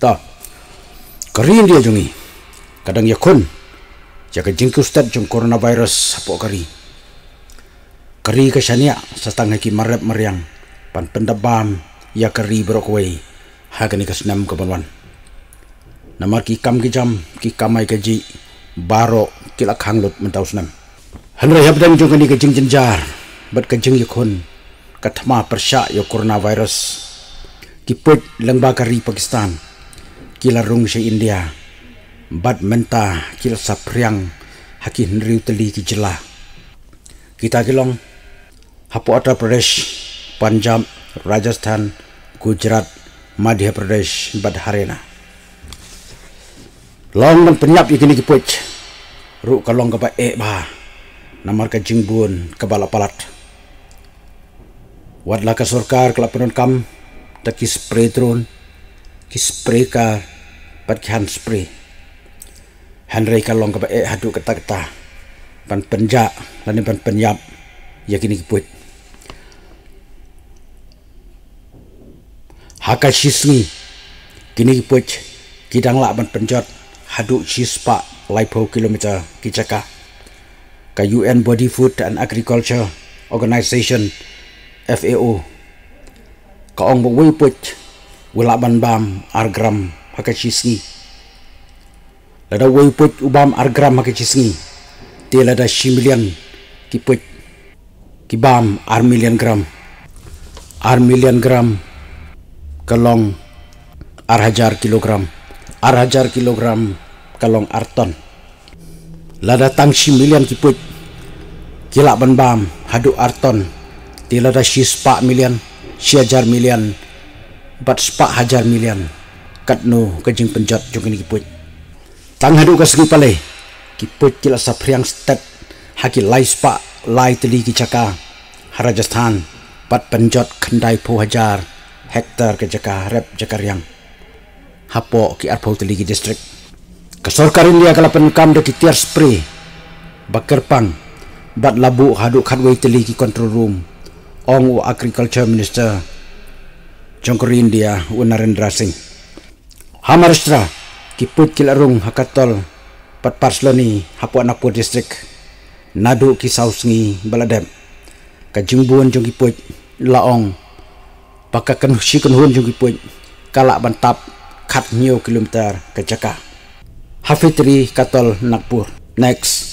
ta kering dia jungi kadang yakun jaga jingku ustad jung coronavirus apo kari kari kesania setang haki marep meriang pan pendabam ya kari brokway hagani senam kabanwan namar ki kam jam ki kamai kaji baro kilak hanglut mentausnam hanra habdang jung kani kajing jenjar bat kajing yakun katma persya ya coronavirus kiput ri Pakistan kila si India bat menta kila sapriang haki henriu teli ki jela kita kilong hapu Uttar Pradesh Punjab Rajasthan Gujarat Madhya Pradesh bat Haryana long dan penyap ikini kipuj ru kalong kapa e bah, namar ka jingbun kebala palat wadlah ka sorkar kala kam takis spray drone kis spray pat khan spray han rei kalong ka e eh, hadu ta ta pan penja lan pan penyap yakini kipuit hakal shisni kini kipuit kidang la ban penjot hadu shispa lipo kilometer kicaka ka UN Body Food and Agriculture Organization FAO kaong bawiput wala ban bam argram Lada lada put ubam argram hakachisni te lada shimilian kipot kibam armilian gram armilian gram kalong arhajar kilogram arhajar kilogram kalong arton lada tang shimilian kipot kilak bam hadu arton tilada shi spa milian shiajar milian bat spa hajar milian kat no kajing penjat ini kiput tang hadu ka sing pale kiput kila sa priang stat haki lai spa lai teli ki chaka harajasthan pat penjat khandai pho hajar hektar ke jaka rep riang. hapo ki arpo teli ki district kesorkarin dia kala penkam de ki tiar spray pang bat labu hadu khatwei teli ki control room ong agriculture minister Jongkor India Unarendra Singh Hamarstra, kiput kilarung hakatol, pat parsloni hapuan anakku distrik, nadu kisausngi baladem, kajumbuan jungi put laong, pakak kenusi kenhun jungi put, kalak bantap kat nyo kilometer kejaka. Hafitri katol nakpur. Next.